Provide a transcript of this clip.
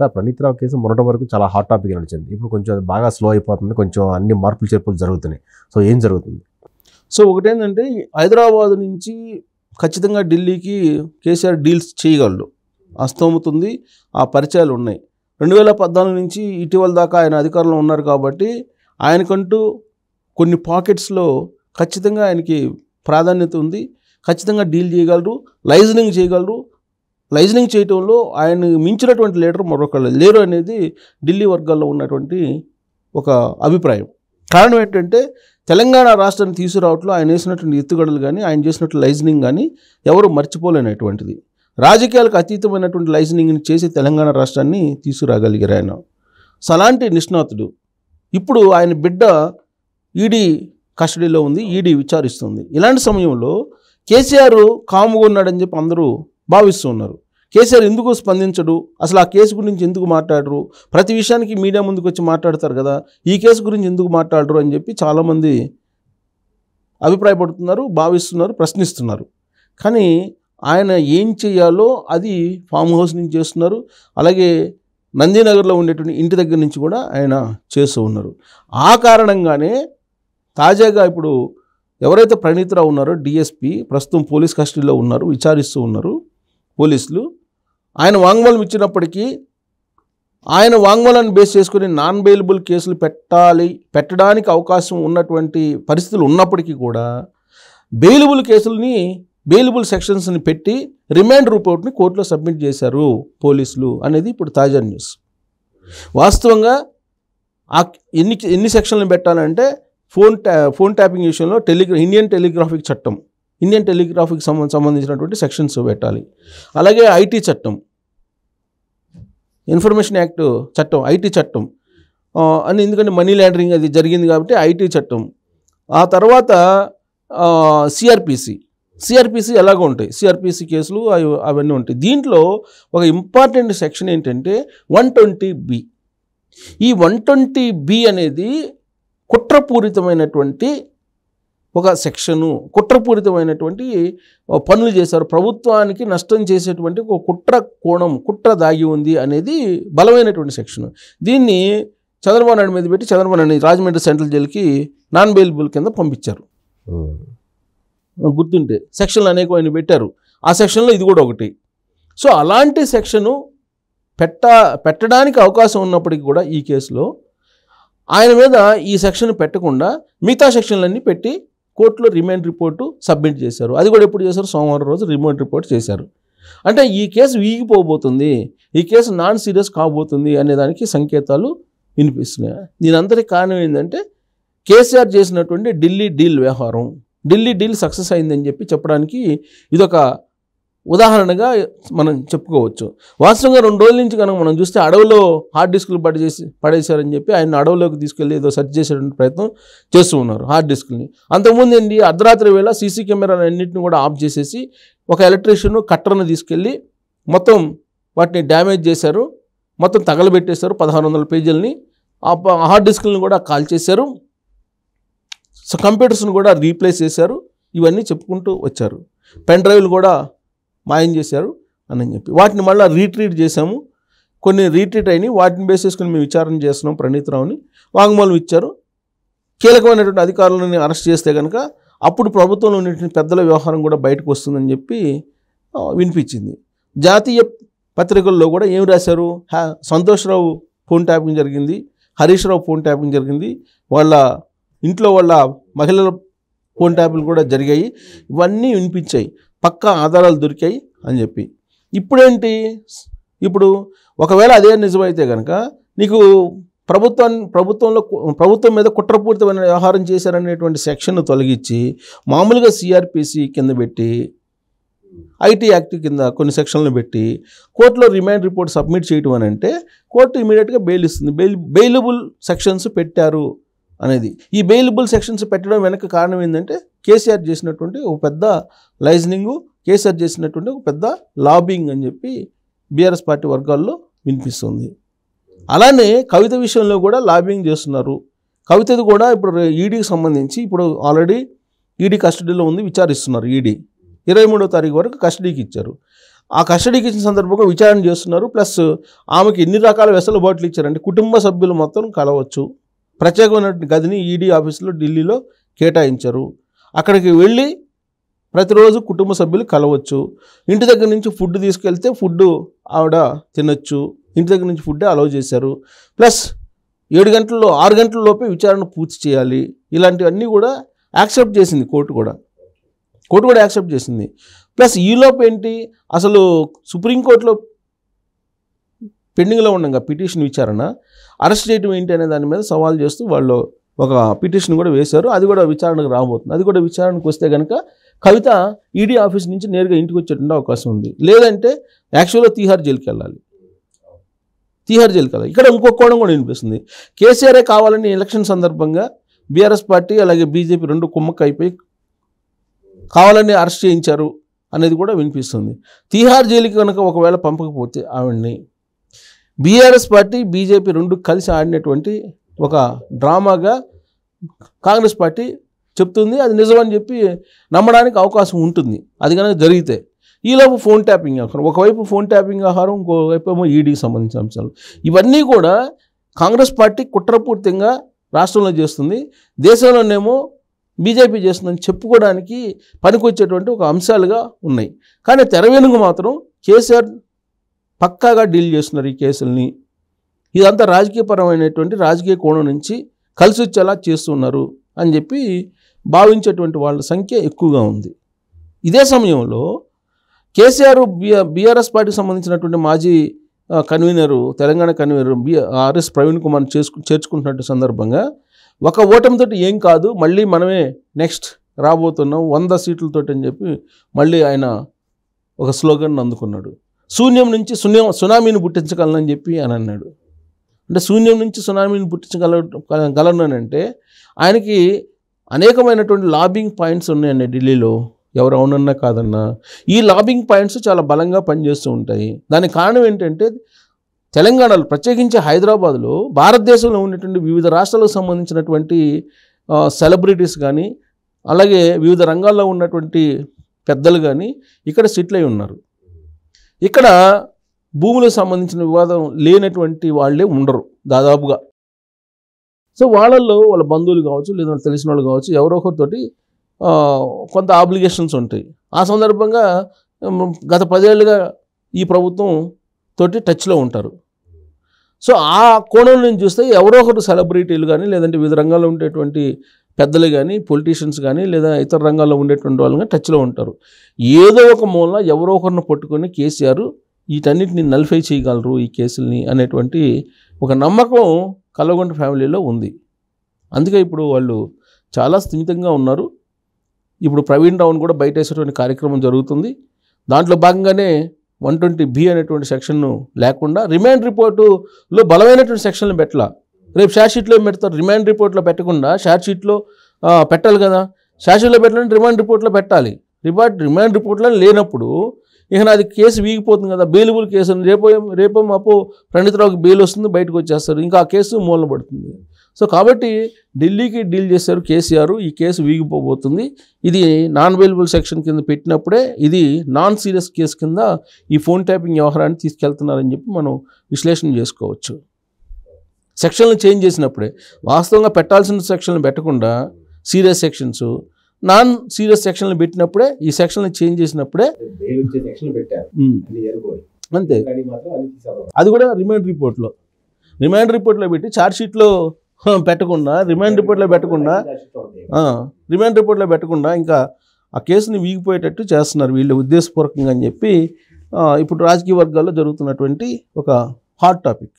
sir Praneeth Rao case మొన్నటి వరకు చాలా హాట్ టాపిక్ నడిచింది ఇప్పుడు కొంచెం బాగా స్లో అయిపోతుంది కొంచెం అన్ని మార్పులు చేర్పులు జరుగుతున్నాయి సో ఏం జరుగుతుంది సో ఒకటేంటంటే హైదరాబాద్ నుంచి ఖచ్చితంగా ఢిల్లీకి కేసీఆర్ డీల్స్ చేయగలరు అస్తమవుతుంది ఆ పరిచయాలు ఉన్నాయి రెండు వేల పద్నాలుగు నుంచి ఇటీవల దాకా ఆయన అధికారంలో ఉన్నారు కాబట్టి ఆయనకంటూ కొన్ని పాకెట్స్లో ఖచ్చితంగా ఆయనకి ప్రాధాన్యత ఉంది ఖచ్చితంగా డీల్ చేయగలరు లైజనింగ్ చేయగలరు లైజనింగ్ చేయటంలో ఆయన మించినటువంటి లీడర్ మరొకళ్ళు లేరు అనేది ఢిల్లీ వర్గాల్లో ఉన్నటువంటి ఒక అభిప్రాయం కారణం ఏంటంటే తెలంగాణ రాష్ట్రాన్ని తీసుకురావట్లో ఆయన వేసినటువంటి ఎత్తుగడలు కానీ ఆయన చేసినట్టు లైజనింగ్ కానీ ఎవరు మర్చిపోలేనటువంటిది రాజకీయాలకు అతీతమైనటువంటి లైజనింగ్ని చేసి తెలంగాణ రాష్ట్రాన్ని తీసుకురాగలిగారు ఆయన సలాంటి నిష్ణాతుడు ఇప్పుడు ఆయన బిడ్డ ఈడీ కస్టడీలో ఉంది ఈడీ విచారిస్తుంది ఇలాంటి సమయంలో కేసీఆర్ కాముగా ఉన్నాడని చెప్పి అందరూ భావిస్తూ ఉన్నారు కేసీఆర్ ఎందుకు స్పందించడు అసలు ఆ కేసు గురించి ఎందుకు మాట్లాడరు ప్రతి విషయానికి మీడియా ముందుకు వచ్చి మాట్లాడతారు కదా ఈ కేసు గురించి ఎందుకు మాట్లాడరు అని చెప్పి చాలామంది అభిప్రాయపడుతున్నారు భావిస్తున్నారు ప్రశ్నిస్తున్నారు కానీ ఆయన ఏం చేయాలో అది ఫామ్ హౌస్ నుంచి చేస్తున్నారు అలాగే నందీనగర్లో ఉండేటువంటి ఇంటి దగ్గర నుంచి కూడా ఆయన చేస్తూ ఉన్నారు ఆ కారణంగానే తాజాగా ఇప్పుడు ఎవరైతే ప్రణీతరావు ఉన్నారో డిఎస్పి ప్రస్తుతం పోలీస్ కస్టడీలో ఉన్నారు విచారిస్తూ ఉన్నారు పోలీసులు ఆయన వాంగ్మూలం ఇచ్చినప్పటికీ ఆయన వాంగ్మూలాన్ని బేస్ చేసుకుని నాన్ బెయిలబుల్ కేసులు పెట్టాలి పెట్టడానికి అవకాశం ఉన్నటువంటి పరిస్థితులు ఉన్నప్పటికీ కూడా బెయిలబుల్ కేసులని బెయిలబుల్ సెక్షన్స్ని పెట్టి రిమాండ్ రిపోర్ట్ని కోర్టులో సబ్మిట్ చేశారు పోలీసులు అనేది ఇప్పుడు తాజా న్యూస్ వాస్తవంగా ఆ ఎన్ని ఎన్ని సెక్షన్లు పెట్టాలంటే ఫోన్ ట్యా ఫోన్ ట్యాపింగ్ విషయంలో టెలిగ్రా ఇండియన్ టెలిగ్రాఫిక్ చట్టం ఇండియన్ టెలిగ్రాఫ్కి సంబంధించినటువంటి సెక్షన్స్ పెట్టాలి అలాగే ఐటీ చట్టం ఇన్ఫర్మేషన్ యాక్ట్ చట్టం ఐటీ చట్టం అని ఎందుకంటే మనీ ల్యాండరింగ్ అది జరిగింది కాబట్టి ఐటీ చట్టం ఆ తర్వాత సిఆర్పిసి సిఆర్పిసి ఎలాగో ఉంటాయి సిఆర్పిసి కేసులు అవి అవన్నీ ఉంటాయి దీంట్లో ఒక ఇంపార్టెంట్ సెక్షన్ ఏంటంటే వన్ ట్వంటీ బి ఈ వన్ ట్వంటీ బి అనేది కుట్రపూరితమైనటువంటి ఒక సెక్షను కుట్రపూరితమైనటువంటి పనులు చేశారు ప్రభుత్వానికి నష్టం చేసేటువంటి ఒక కుట్ర కోణం కుట్ర దాగి ఉంది అనేది బలమైనటువంటి సెక్షన్ దీన్ని చంద్రబాబు నాయుడు మీద పెట్టి చంద్రబాబు నాయుడు రాజమండ్రి సెంట్రల్ జైలుకి నాన్ బెయిలబుల్ కింద పంపించారు గుర్తుంటే సెక్షన్లు అనేకమైన పెట్టారు ఆ సెక్షన్లో ఇది కూడా ఒకటి సో అలాంటి సెక్షను పెట్ట పెట్టడానికి అవకాశం ఉన్నప్పటికీ కూడా ఈ కేసులో ఆయన మీద ఈ సెక్షన్ పెట్టకుండా మిగతా సెక్షన్లన్నీ పెట్టి కోర్టులో రిమాండ్ రిపోర్టు సబ్మిట్ చేశారు అది కూడా ఎప్పుడు చేశారు సోమవారం రోజు రిమాండ్ రిపోర్ట్ చేశారు అంటే ఈ కేసు వీగిపోబోతుంది ఈ కేసు నాన్ సీరియస్ కాబోతుంది అనేదానికి సంకేతాలు వినిపిస్తున్నాయి దీనంతటి కారణం ఏంటంటే కేసీఆర్ చేసినటువంటి ఢిల్లీ డీల్ వ్యవహారం ఢిల్లీ డీల్ సక్సెస్ అయిందని చెప్పి చెప్పడానికి ఇదొక ఉదాహరణగా మనం చెప్పుకోవచ్చు వాస్తవంగా రెండు రోజుల నుంచి కనుక మనం చూస్తే అడవిలో హార్డ్ డిస్కులు పడేసి పడేశారని చెప్పి ఆయన అడవిలోకి తీసుకెళ్ళి ఏదో సెర్చ్ చేసేటువంటి ప్రయత్నం చేస్తూ ఉన్నారు హార్డ్ డిస్క్ని అంతకుముందు ఏంటి అర్ధరాత్రి వేళ సీసీ కెమెరాలన్నింటిని కూడా ఆఫ్ చేసేసి ఒక ఎలక్ట్రీషియన్ కట్టర్ను తీసుకెళ్ళి మొత్తం వాటిని డ్యామేజ్ చేశారు మొత్తం తగలబెట్టేశారు పదహారు వందల పేజీలని ఆ హార్డ్ డిస్క్ని కూడా కాల్ చేశారు సో కూడా రీప్లేస్ చేశారు ఇవన్నీ చెప్పుకుంటూ వచ్చారు పెన్ డ్రైవ్లు కూడా మాయం చేశారు అని చెప్పి వాటిని మళ్ళీ రీట్రీట్ చేసాము కొన్ని రీట్రీట్ అయినాయి వాటిని బేస్ చేసుకుని మేము విచారణ చేస్తున్నాం ప్రణీతరావుని వాంగ్మూలం ఇచ్చారు కీలకమైనటువంటి అధికారులను అరెస్ట్ చేస్తే కనుక అప్పుడు ప్రభుత్వంలో ఉన్నటువంటి పెద్దల వ్యవహారం కూడా బయటకు వస్తుందని చెప్పి వినిపించింది జాతీయ పత్రికల్లో కూడా ఏం రాశారు సంతోష్రావు ఫోన్ ట్యాపింగ్ జరిగింది హరీష్ రావు ఫోన్ ట్యాపింగ్ జరిగింది వాళ్ళ ఇంట్లో వాళ్ళ మహిళల ఫోన్ ట్యాపులు కూడా జరిగాయి ఇవన్నీ వినిపించాయి పక్కా ఆధారాలు దొరికాయి అని చెప్పి ఇప్పుడేంటి ఇప్పుడు ఒకవేళ అదే నిజమైతే కనుక నీకు ప్రభుత్వం ప్రభుత్వంలో ప్రభుత్వం మీద కుట్రపూరితమైన వ్యవహారం చేశారనేటువంటి సెక్షన్ను తొలగించి మామూలుగా సిఆర్పిసి కింద పెట్టి ఐటీ యాక్ట్ కింద కొన్ని సెక్షన్లు పెట్టి కోర్టులో రిమాండ్ రిపోర్ట్ సబ్మిట్ చేయటం అని అంటే కోర్టు ఇమీడియట్గా బెయిల్ ఇస్తుంది బెయిల్ బెయిలబుల్ సెక్షన్స్ పెట్టారు అనేది ఈ బెయిలబుల్ సెక్షన్స్ పెట్టడం వెనక కారణం ఏంటంటే కేసీఆర్ చేసినటువంటి ఒక పెద్ద లైజనింగు కేసీఆర్ చేసినటువంటి ఒక పెద్ద లాబింగ్ అని చెప్పి బీఆర్ఎస్ పార్టీ వర్గాల్లో వినిపిస్తుంది అలానే కవిత విషయంలో కూడా లాబింగ్ చేస్తున్నారు కవితది కూడా ఇప్పుడు ఈడీకి e సంబంధించి ఇప్పుడు ఆల్రెడీ ఈడీ కస్టడీలో ఉంది విచారిస్తున్నారు ఈడీ e ఇరవై మూడో తారీఖు వరకు కస్టడీకి ఇచ్చారు ఆ కస్టడీకి ఇచ్చిన సందర్భంగా విచారణ చేస్తున్నారు ప్లస్ ఆమెకి ఎన్ని రకాల వెసలుబాట్లు ఇచ్చారంటే కుటుంబ సభ్యులు మొత్తం కలవచ్చు ప్రత్యేకమైన గదిని ఈడీ e ఆఫీసులో ఢిల్లీలో కేటాయించరు అక్కడికి వెళ్ళి ప్రతిరోజు కుటుంబ సభ్యులు కలవచ్చు ఇంటి దగ్గర నుంచి ఫుడ్ తీసుకెళ్తే ఫుడ్ ఆవిడ తినొచ్చు ఇంటి దగ్గర నుంచి ఫుడ్ అలౌ చేశారు ప్లస్ ఏడు గంటల్లో ఆరు గంటల లోపే విచారణ పూర్తి చేయాలి ఇలాంటివన్నీ కూడా యాక్సెప్ట్ చేసింది కోర్టు కూడా కోర్టు కూడా యాక్సెప్ట్ చేసింది ప్లస్ ఈలోపు ఏంటి అసలు సుప్రీంకోర్టులో పెండింగ్లో ఉండగా పిటిషన్ విచారణ అరెస్ట్ చేయడం ఏంటి అనే దాని మీద సవాల్ చేస్తూ వాళ్ళు ఒక పిటిషన్ కూడా వేశారు అది కూడా విచారణకు రాబోతుంది అది కూడా విచారణకు వస్తే కనుక కవిత ఈడీ ఆఫీస్ నుంచి నేరుగా ఇంటికి వచ్చేటువంటి అవకాశం ఉంది లేదంటే యాక్చువల్గా తీహార్ జైలుకి వెళ్ళాలి తీహార్ జైలుకి వెళ్ళాలి ఇక్కడ ఇంకొక కోణం కూడా వినిపిస్తుంది కేసీఆరే కావాలని ఎలక్షన్ సందర్భంగా బీఆర్ఎస్ పార్టీ అలాగే బీజేపీ రెండు కుమ్మక్క అయిపోయి కావాలని అరెస్ట్ చేయించారు అనేది కూడా వినిపిస్తుంది తీహార్ జైలుకి కనుక ఒకవేళ పంపకపోతే ఆవిడ్ని బీఆర్ఎస్ పార్టీ బీజేపీ రెండు కలిసి ఆడినటువంటి ఒక డ్రామాగా కాంగ్రెస్ పార్టీ చెప్తుంది అది నిజమని చెప్పి నమ్మడానికి అవకాశం ఉంటుంది అది కనుక జరిగితే ఈలోపు ఫోన్ ట్యాపింగ్ ఆహారం ఒకవైపు ఫోన్ ట్యాపింగ్ ఆహారం ఇంకోవైపు ఏమో ఈడీకి e సంబంధించిన అంశాలు ఇవన్నీ కూడా కాంగ్రెస్ పార్టీ కుట్రపూర్తిగా రాష్ట్రంలో చేస్తుంది దేశంలోనేమో బీజేపీ చేస్తుందని చెప్పుకోవడానికి పనికొచ్చేటువంటి ఒక అంశాలుగా ఉన్నాయి కానీ తెరవేనుగు మాత్రం కేసీఆర్ పక్కాగా డీల్ చేస్తున్నారు ఈ కేసుల్ని ఇదంతా రాజకీయపరమైనటువంటి రాజకీయ కోణం నుంచి కలిసి వచ్చేలా చేస్తున్నారు అని చెప్పి భావించేటువంటి వాళ్ళ సంఖ్య ఎక్కువగా ఉంది ఇదే సమయంలో కేసీఆర్ బీఆర్ఎస్ పార్టీకి సంబంధించినటువంటి మాజీ convener Telangana convener BRS Praveen Kumar చేసుకు చేర్చుకుంటున్న సందర్భంగా ఒక ఓటమితో ఏం కాదు మళ్ళీ మనమే నెక్స్ట్ రాబోతున్నాం వంద సీట్లతో అని చెప్పి మళ్ళీ ఆయన ఒక స్లోగన్ అందుకున్నాడు శూన్యం నుంచి శూన్యం సునామీని పుట్టించగలనని చెప్పి అని అన్నాడు అంటే శూన్యం నుంచి సునామీని పుట్టించగల అంటే ఆయనకి అనేకమైనటువంటి లాబింగ్ పాయింట్స్ ఉన్నాయండి ఢిల్లీలో ఎవరు అవునన్నా కాదన్నా ఈ లాబింగ్ పాయింట్స్ చాలా బలంగా పనిచేస్తూ ఉంటాయి దానికి కారణం ఏంటంటే తెలంగాణలో ప్రత్యేకించి హైదరాబాద్లో భారతదేశంలో ఉన్నటువంటి వివిధ రాష్ట్రాలకు సంబంధించినటువంటి సెలబ్రిటీస్ కానీ అలాగే వివిధ రంగాల్లో ఉన్నటువంటి పెద్దలు కానీ ఇక్కడ సెటిల్ అయి ఉన్నారు ఇక్కడ భూములకు సంబంధించిన వివాదం లేనటువంటి వాళ్ళే ఉండరు దాదాపుగా సో వాళ్ళల్లో వాళ్ళ బంధువులు కావచ్చు లేదా తెలిసిన వాళ్ళు కావచ్చు ఎవరో ఒకరితోటి కొంత ఆబ్లిగేషన్స్ ఉంటాయి ఆ సందర్భంగా గత పదేళ్ళుగా ఈ ప్రభుత్వం తోటి టచ్లో ఉంటారు సో ఆ కోణం నుంచి చూస్తే ఎవరో ఒకరు సెలబ్రిటీలు కానీ లేదంటే వివిధ రంగాల్లో ఉండేటువంటి పెద్దలు కానీ పొలిటీషియన్స్ కానీ లేదా ఇతర రంగాల్లో ఉండేటువంటి వాళ్ళు కానీ టచ్లో ఉంటారు ఏదో ఒక మూల ఎవరో ఒకరిని పట్టుకొని కేసీఆర్ వీటన్నిటిని నలిఫై చేయగలరు ఈ కేసుల్ని అనేటువంటి ఒక నమ్మకం కల్లగొండ ఫ్యామిలీలో ఉంది అందుకే ఇప్పుడు వాళ్ళు చాలా స్థిమితంగా ఉన్నారు ఇప్పుడు ప్రవీణ్ రావును కూడా బయట వేసేటువంటి కార్యక్రమం జరుగుతుంది దాంట్లో భాగంగానే వన్ ట్వంటీ బి అనేటువంటి సెక్షన్ను లేకుండా రిమాండ్ రిపోర్టులో బలమైనటువంటి సెక్షన్లు పెట్టాల రేపు షార్ట్ షీట్లో పెడతారు రిమాండ్ రిపోర్ట్లో పెట్టకుండా షార్ట్ షీట్లో పెట్టాలి కదా షార్ట్ షీట్లో పెట్టాలంటే రిమాండ్ రిపోర్ట్లో పెట్టాలి రిపోర్ట్ రిమాండ్ రిపోర్ట్లో లేనప్పుడు ఇక నాది కేసు వీగిపోతుంది కదా బెయిలబుల్ కేసు రేపో రేపో మాపో ప్రణితరావుకి బెయిల్ వస్తుంది బయటకు వచ్చేస్తారు ఇంకా ఆ కేసు మూలన పడుతుంది సో కాబట్టి ఢిల్లీకి డీల్ చేశారు కేసీఆర్ ఈ కేసు వీగిపోబోతుంది ఇది నాన్ అవైలబుల్ సెక్షన్ కింద పెట్టినప్పుడే ఇది నాన్ సీరియస్ కేసు కింద ఈ ఫోన్ ట్యాపింగ్ వ్యవహారాన్ని తీసుకెళ్తున్నారని చెప్పి మనం విశ్లేషణ చేసుకోవచ్చు సెక్షన్లు చేంజ్ చేసినప్పుడే వాస్తవంగా పెట్టాల్సిన సెక్షన్లు పెట్టకుండా సీరియస్ సెక్షన్స్ నాన్ సీరియస్ సెక్షన్లు పెట్టినప్పుడే ఈ సెక్షన్లు చేంజ్ చేసినప్పుడే అంతే అది కూడా రిమైండ్ రిపోర్ట్లో రిమైండ్ రిపోర్ట్లో పెట్టి ఛార్జ్షీట్లో పెట్టకుండా రిమైండ్ రిపోర్ట్లో పెట్టకుండా రిమైండ్ రిపోర్ట్లో పెట్టకుండా ఇంకా ఆ కేసుని వీగిపోయేటట్టు చేస్తున్నారు వీళ్ళు ఉద్దేశపూర్వకంగా అని చెప్పి ఇప్పుడు రాజకీయ వర్గాల్లో జరుగుతున్నటువంటి ఒక హాట్ టాపిక్